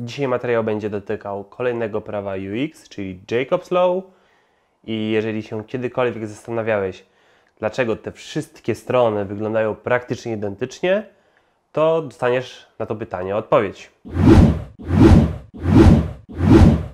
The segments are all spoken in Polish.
Dzisiaj materiał będzie dotykał kolejnego prawa UX, czyli Jacobs Law. I jeżeli się kiedykolwiek zastanawiałeś, dlaczego te wszystkie strony wyglądają praktycznie identycznie, to dostaniesz na to pytanie odpowiedź.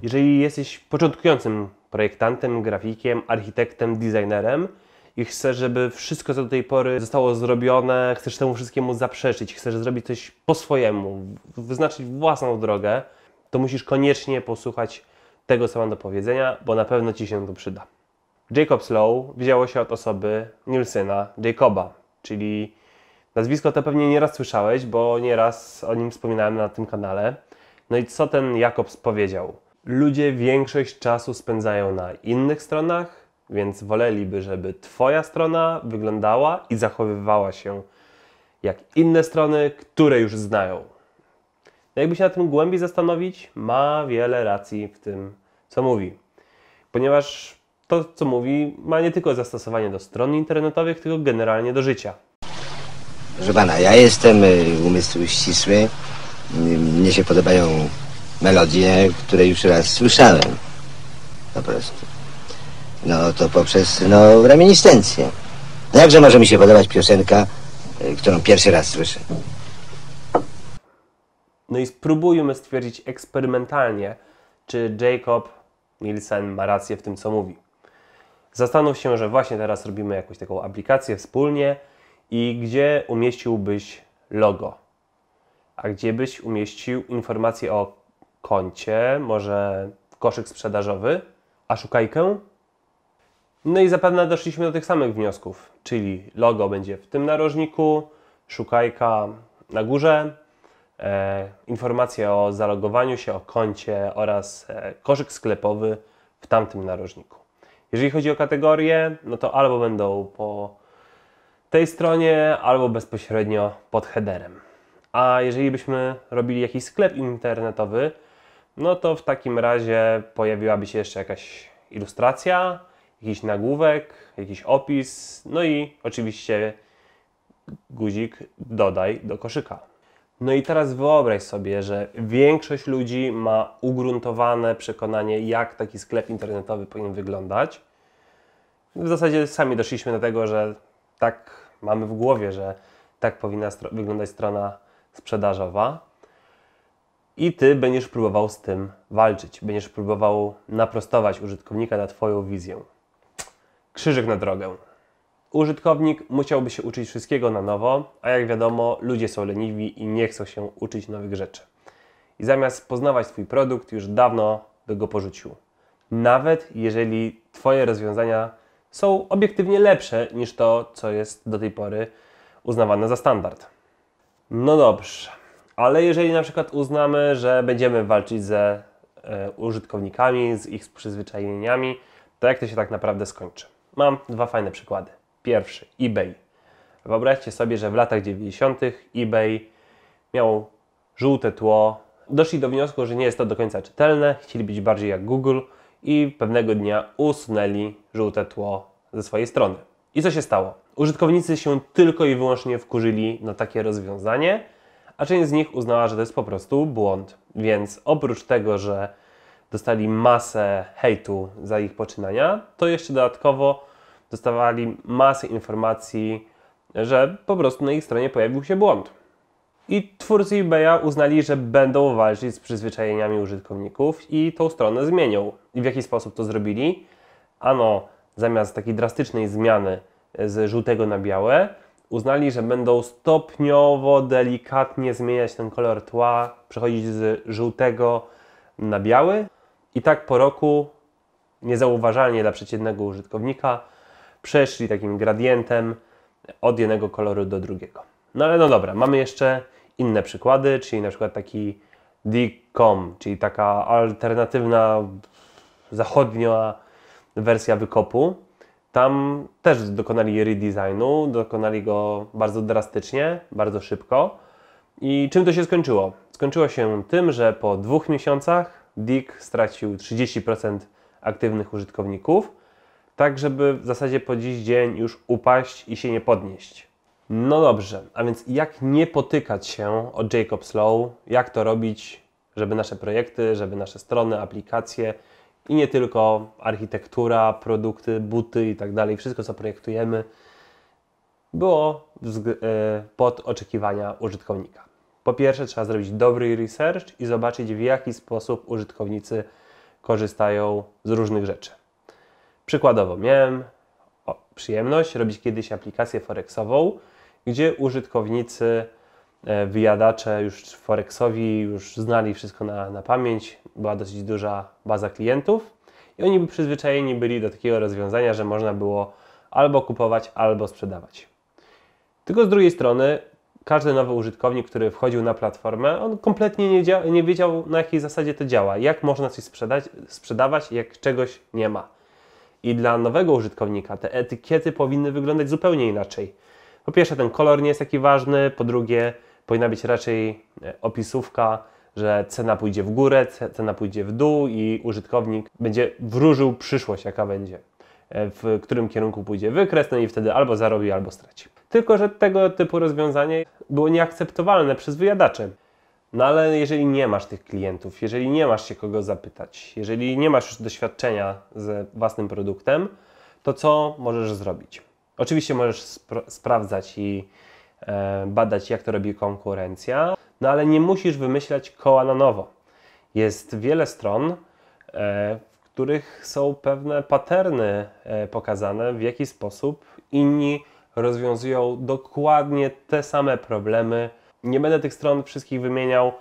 Jeżeli jesteś początkującym projektantem, grafikiem, architektem, designerem, i chcesz, żeby wszystko, co do tej pory zostało zrobione, chcesz temu wszystkiemu zaprzeczyć, chcesz zrobić coś po swojemu, wyznaczyć własną drogę, to musisz koniecznie posłuchać tego, co mam do powiedzenia, bo na pewno ci się to przyda. Jacob Slow wzięło się od osoby Nielsena Jacoba, czyli nazwisko to pewnie nieraz słyszałeś, bo nieraz o nim wspominałem na tym kanale. No i co ten Jacobs powiedział? Ludzie większość czasu spędzają na innych stronach więc woleliby, żeby Twoja strona wyglądała i zachowywała się jak inne strony, które już znają. No jakby się na tym głębiej zastanowić, ma wiele racji w tym, co mówi. Ponieważ to, co mówi, ma nie tylko zastosowanie do stron internetowych, tylko generalnie do życia. Proszę pana, ja jestem y, umysł ścisły. Mnie się podobają melodie, które już raz słyszałem. Po prostu. No to poprzez, no, reminiscencję. No jakże może mi się podobać piosenka, y, którą pierwszy raz słyszę? No i spróbujmy stwierdzić eksperymentalnie, czy Jacob Nielsen ma rację w tym, co mówi. Zastanów się, że właśnie teraz robimy jakąś taką aplikację wspólnie i gdzie umieściłbyś logo? A gdzie byś umieścił informacje o koncie, może koszyk sprzedażowy, a szukajkę? No i zapewne doszliśmy do tych samych wniosków, czyli logo będzie w tym narożniku, szukajka na górze, e, informacje o zalogowaniu się, o koncie oraz e, koszyk sklepowy w tamtym narożniku. Jeżeli chodzi o kategorie, no to albo będą po tej stronie, albo bezpośrednio pod headerem. A jeżeli byśmy robili jakiś sklep internetowy, no to w takim razie pojawiłaby się jeszcze jakaś ilustracja, jakiś nagłówek, jakiś opis, no i oczywiście guzik dodaj do koszyka. No i teraz wyobraź sobie, że większość ludzi ma ugruntowane przekonanie, jak taki sklep internetowy powinien wyglądać. W zasadzie sami doszliśmy do tego, że tak mamy w głowie, że tak powinna wyglądać strona sprzedażowa. I ty będziesz próbował z tym walczyć, będziesz próbował naprostować użytkownika na Twoją wizję. Krzyżyk na drogę. Użytkownik musiałby się uczyć wszystkiego na nowo, a jak wiadomo, ludzie są leniwi i nie chcą się uczyć nowych rzeczy. I zamiast poznawać swój produkt, już dawno by go porzucił. Nawet jeżeli Twoje rozwiązania są obiektywnie lepsze niż to, co jest do tej pory uznawane za standard. No dobrze, ale jeżeli na przykład uznamy, że będziemy walczyć ze e, użytkownikami, z ich przyzwyczajeniami, to jak to się tak naprawdę skończy? Mam dwa fajne przykłady. Pierwszy, eBay. Wyobraźcie sobie, że w latach 90. eBay miał żółte tło. Doszli do wniosku, że nie jest to do końca czytelne, chcieli być bardziej jak Google i pewnego dnia usunęli żółte tło ze swojej strony. I co się stało? Użytkownicy się tylko i wyłącznie wkurzyli na takie rozwiązanie, a część z nich uznała, że to jest po prostu błąd. Więc oprócz tego, że dostali masę hejtu za ich poczynania, to jeszcze dodatkowo dostawali masę informacji, że po prostu na ich stronie pojawił się błąd. I twórcy eBaya uznali, że będą walczyć z przyzwyczajeniami użytkowników i tą stronę zmienią. I w jaki sposób to zrobili? Ano, zamiast takiej drastycznej zmiany z żółtego na białe, uznali, że będą stopniowo, delikatnie zmieniać ten kolor tła, przechodzić z żółtego na biały, i tak po roku, niezauważalnie dla przeciętnego użytkownika, przeszli takim gradientem od jednego koloru do drugiego. No ale no dobra, mamy jeszcze inne przykłady, czyli na przykład taki DICOM, czyli taka alternatywna zachodnia wersja wykopu. Tam też dokonali redesignu, dokonali go bardzo drastycznie, bardzo szybko. I czym to się skończyło? Skończyło się tym, że po dwóch miesiącach Dick stracił 30% aktywnych użytkowników, tak żeby w zasadzie po dziś dzień już upaść i się nie podnieść. No dobrze, a więc jak nie potykać się o Jacob Slow, jak to robić, żeby nasze projekty, żeby nasze strony, aplikacje i nie tylko architektura, produkty, buty i tak dalej, wszystko co projektujemy, było e, pod oczekiwania użytkownika. Po pierwsze, trzeba zrobić dobry research i zobaczyć, w jaki sposób użytkownicy korzystają z różnych rzeczy. Przykładowo, miałem o, przyjemność robić kiedyś aplikację forexową, gdzie użytkownicy, e, wyjadacze już forexowi już znali wszystko na, na pamięć, była dosyć duża baza klientów i oni przyzwyczajeni byli do takiego rozwiązania, że można było albo kupować, albo sprzedawać. Tylko z drugiej strony każdy nowy użytkownik, który wchodził na platformę, on kompletnie nie, dzia- nie wiedział, na jakiej zasadzie to działa, jak można coś sprzedać, sprzedawać, jak czegoś nie ma. I dla nowego użytkownika te etykiety powinny wyglądać zupełnie inaczej. Po pierwsze, ten kolor nie jest taki ważny, po drugie, powinna być raczej e, opisówka, że cena pójdzie w górę, cena pójdzie w dół i użytkownik będzie wróżył przyszłość, jaka będzie. E, w którym kierunku pójdzie wykres, no i wtedy albo zarobi, albo straci. Tylko, że tego typu rozwiązanie było nieakceptowalne przez wyjadaczy. No ale jeżeli nie masz tych klientów, jeżeli nie masz się kogo zapytać, jeżeli nie masz już doświadczenia z własnym produktem, to co możesz zrobić? Oczywiście możesz spra sprawdzać i e, badać, jak to robi konkurencja, no ale nie musisz wymyślać koła na nowo. Jest wiele stron, e, których są pewne paterny e, pokazane, w jaki sposób inni rozwiązują dokładnie te same problemy. Nie będę tych stron wszystkich wymieniał,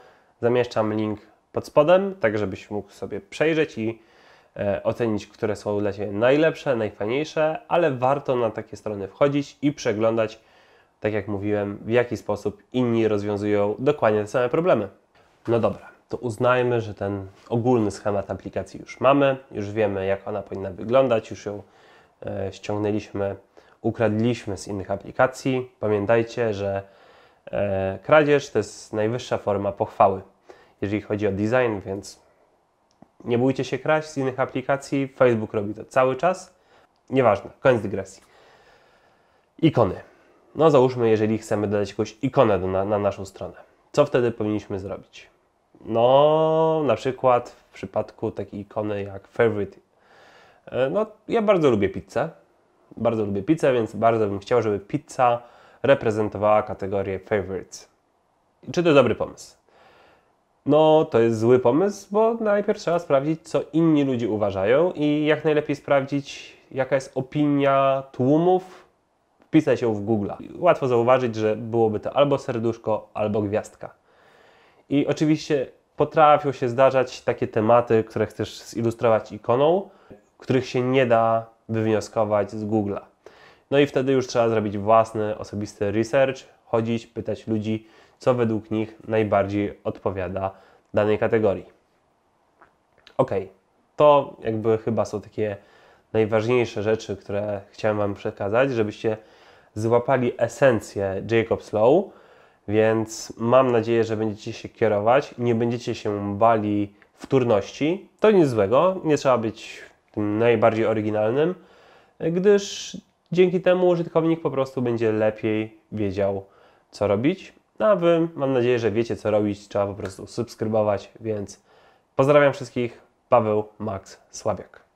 zamieszczam link pod spodem, tak żebyś mógł sobie przejrzeć i e, ocenić, które są dla Ciebie najlepsze, najfajniejsze, ale warto na takie strony wchodzić i przeglądać, tak jak mówiłem, w jaki sposób inni rozwiązują dokładnie te same problemy. No dobra, to uznajmy, że ten ogólny schemat aplikacji już mamy, już wiemy jak ona powinna wyglądać, już ją e, ściągnęliśmy, ukradliśmy z innych aplikacji. Pamiętajcie, że e, kradzież to jest najwyższa forma pochwały, jeżeli chodzi o design, więc nie bójcie się kraść z innych aplikacji. Facebook robi to cały czas. Nieważne, koniec dygresji. Ikony. No załóżmy, jeżeli chcemy dodać jakąś ikonę na, na naszą stronę. Co wtedy powinniśmy zrobić? No, na przykład w przypadku takiej ikony jak Favorite. E, no, ja bardzo lubię pizzę. Bardzo lubię pizzę, więc bardzo bym chciał, żeby pizza reprezentowała kategorię favorites. Czy to jest dobry pomysł? No, to jest zły pomysł, bo najpierw trzeba sprawdzić, co inni ludzie uważają i jak najlepiej sprawdzić, jaka jest opinia tłumów. Wpisać ją w Google. Łatwo zauważyć, że byłoby to albo serduszko, albo gwiazdka. I oczywiście potrafią się zdarzać takie tematy, które chcesz zilustrować ikoną, których się nie da wywnioskować z Google'a. No i wtedy już trzeba zrobić własny, osobisty research, chodzić, pytać ludzi, co według nich najbardziej odpowiada danej kategorii. Ok, to jakby chyba są takie najważniejsze rzeczy, które chciałem Wam przekazać, żebyście złapali esencję Jacob's Law. Więc mam nadzieję, że będziecie się kierować, nie będziecie się bali wtórności. To nic złego, nie trzeba być tym najbardziej oryginalnym, gdyż dzięki temu użytkownik po prostu będzie lepiej wiedział, co robić. a Wy, mam nadzieję, że wiecie, co robić, trzeba po prostu subskrybować, więc pozdrawiam wszystkich. Paweł Max Słabiak.